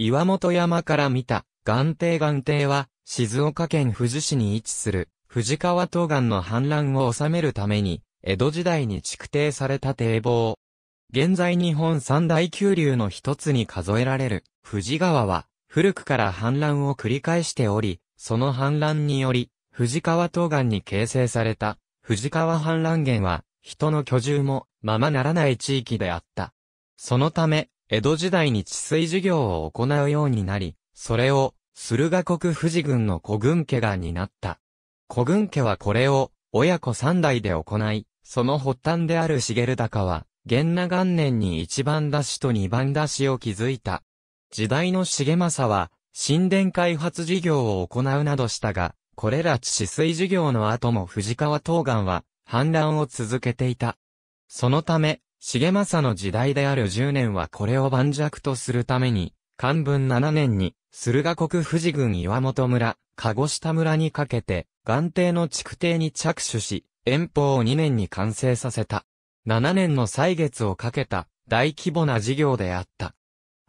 岩本山から見た、岩底岩底は、静岡県富士市に位置する、富士川東岸の氾濫を収めるために、江戸時代に築堤された堤防。現在日本三大急流の一つに数えられる、富士川は、古くから氾濫を繰り返しており、その氾濫により、富士川東岸に形成された、富士川氾濫源は、人の居住も、ままならない地域であった。そのため、江戸時代に治水事業を行うようになり、それを、駿河国富士軍の古軍家が担った。古軍家はこれを、親子三代で行い、その発端である茂高は、源那元年に一番出しと二番出しを築いた。時代の重政は、神殿開発事業を行うなどしたが、これら治水事業の後も藤川東岸は、反乱を続けていた。そのため、重政の時代である10年はこれを盤石とするために、漢文7年に、駿河国富士郡岩本村、鹿児下村にかけて、岩底の築堤に着手し、遠方を2年に完成させた。7年の歳月をかけた、大規模な事業であった。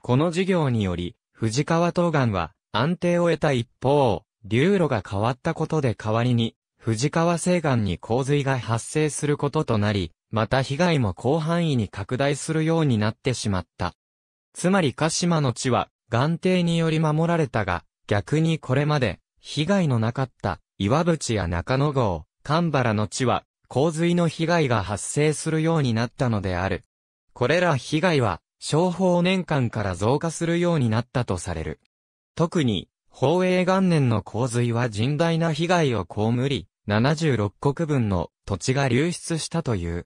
この事業により、藤川東岸は、安定を得た一方、流路が変わったことで代わりに、藤川西岸に洪水が発生することとなり、また被害も広範囲に拡大するようになってしまった。つまり鹿島の地は、岩底により守られたが、逆にこれまで、被害のなかった、岩淵や中野郷、神原の地は、洪水の被害が発生するようになったのである。これら被害は、商法年間から増加するようになったとされる。特に、宝永元年の洪水は甚大な被害を被り、76国分の土地が流出したという。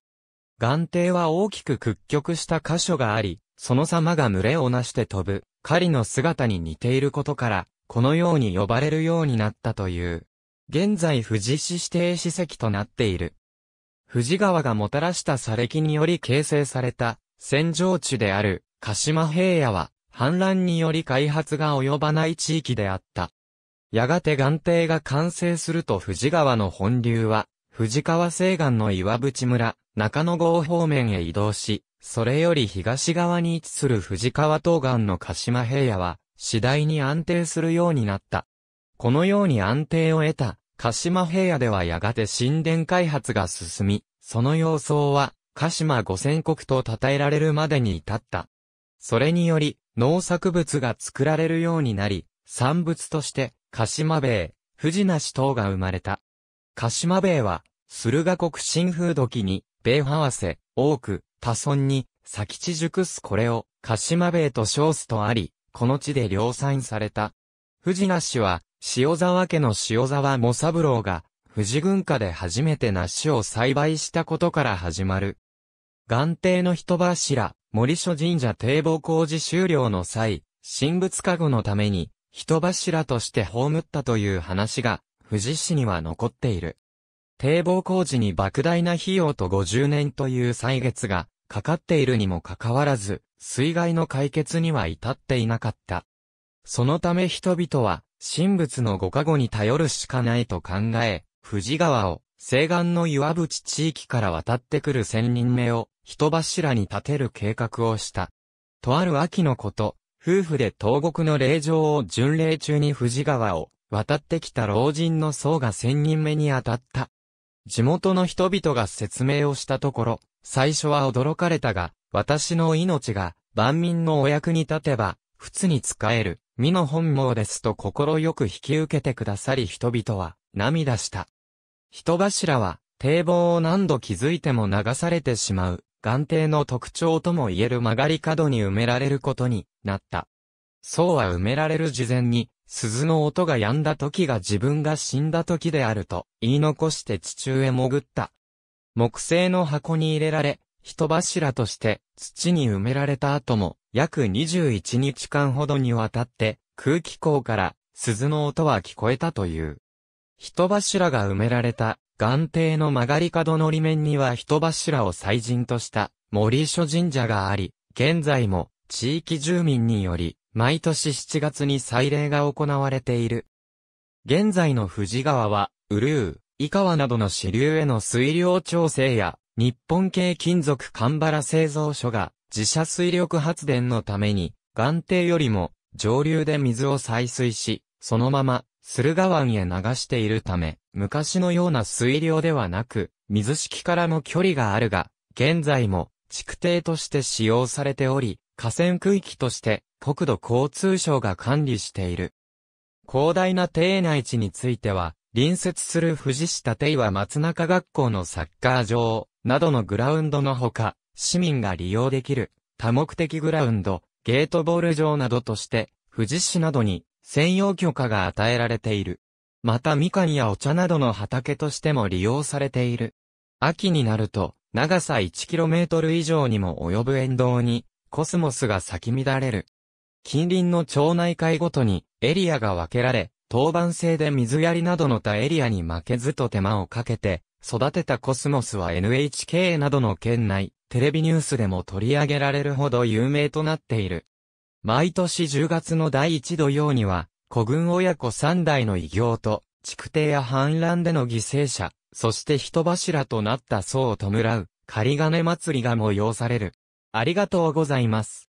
眼底は大きく屈曲した箇所があり、その様が群れをなして飛ぶ、狩りの姿に似ていることから、このように呼ばれるようになったという。現在富士市指定史跡となっている。富士川がもたらした砂礫により形成された、戦場地である、鹿島平野は、氾濫により開発が及ばない地域であった。やがて岩底が完成すると富士川の本流は、富士川西岸の岩淵村、中野郷方面へ移動し、それより東側に位置する藤川東岸の鹿島平野は、次第に安定するようになった。このように安定を得た、鹿島平野ではやがて神殿開発が進み、その様相は、鹿島五千国と称えられるまでに至った。それにより、農作物が作られるようになり、産物として、鹿島米、富士梨等が生まれた。鹿島米は、駿河国新風土期に、米ハわせ、多く、多村に、佐吉熟すこれを、鹿島米と称すとあり、この地で量産された。藤梨は、塩沢家の塩沢茂三郎が、富士軍家で初めて梨を栽培したことから始まる。岩底の人柱、森所神社堤防工事終了の際、神仏加護のために、人柱として葬ったという話が、富士市には残っている。堤防工事に莫大な費用と50年という歳月がかかっているにもかかわらず、水害の解決には至っていなかった。そのため人々は、神仏のご加護に頼るしかないと考え、富士川を西岸の岩淵地域から渡ってくる千人目を人柱に立てる計画をした。とある秋のこと、夫婦で東国の霊場を巡礼中に富士川を渡ってきた老人の僧が千人目に当たった。地元の人々が説明をしたところ、最初は驚かれたが、私の命が万民のお役に立てば、仏に仕える、身の本望ですと心よく引き受けてくださり人々は涙した。人柱は堤防を何度気づいても流されてしまう、眼底の特徴とも言える曲がり角に埋められることになった。そうは埋められる事前に、鈴の音が止んだ時が自分が死んだ時であると言い残して地中へ潜った。木製の箱に入れられ、人柱として土に埋められた後も約21日間ほどにわたって空気口から鈴の音は聞こえたという。人柱が埋められた岩底の曲がり角のり面には人柱を祭神とした森所神社があり、現在も地域住民により毎年7月に祭礼が行われている。現在の富士川は、ウルー、カ川などの支流への水量調整や、日本系金属カンバラ製造所が、自社水力発電のために、岩底よりも、上流で水を採水し、そのまま、駿河湾へ流しているため、昔のような水量ではなく、水式からも距離があるが、現在も、築堤として使用されており、河川区域として国土交通省が管理している。広大な庭内地については、隣接する富士市立岩松中学校のサッカー場などのグラウンドのほか、市民が利用できる多目的グラウンド、ゲートボール場などとして、富士市などに専用許可が与えられている。またみかんやお茶などの畑としても利用されている。秋になると、長さ 1km 以上にも及ぶ沿道に、コスモスが咲き乱れる。近隣の町内会ごとにエリアが分けられ、当番制で水やりなどの他エリアに負けずと手間をかけて、育てたコスモスは NHK などの県内、テレビニュースでも取り上げられるほど有名となっている。毎年10月の第一土曜には、古軍親子3代の偉業と、築堤や反乱での犠牲者、そして人柱となった僧を弔う、仮金祭りが催される。ありがとうございます。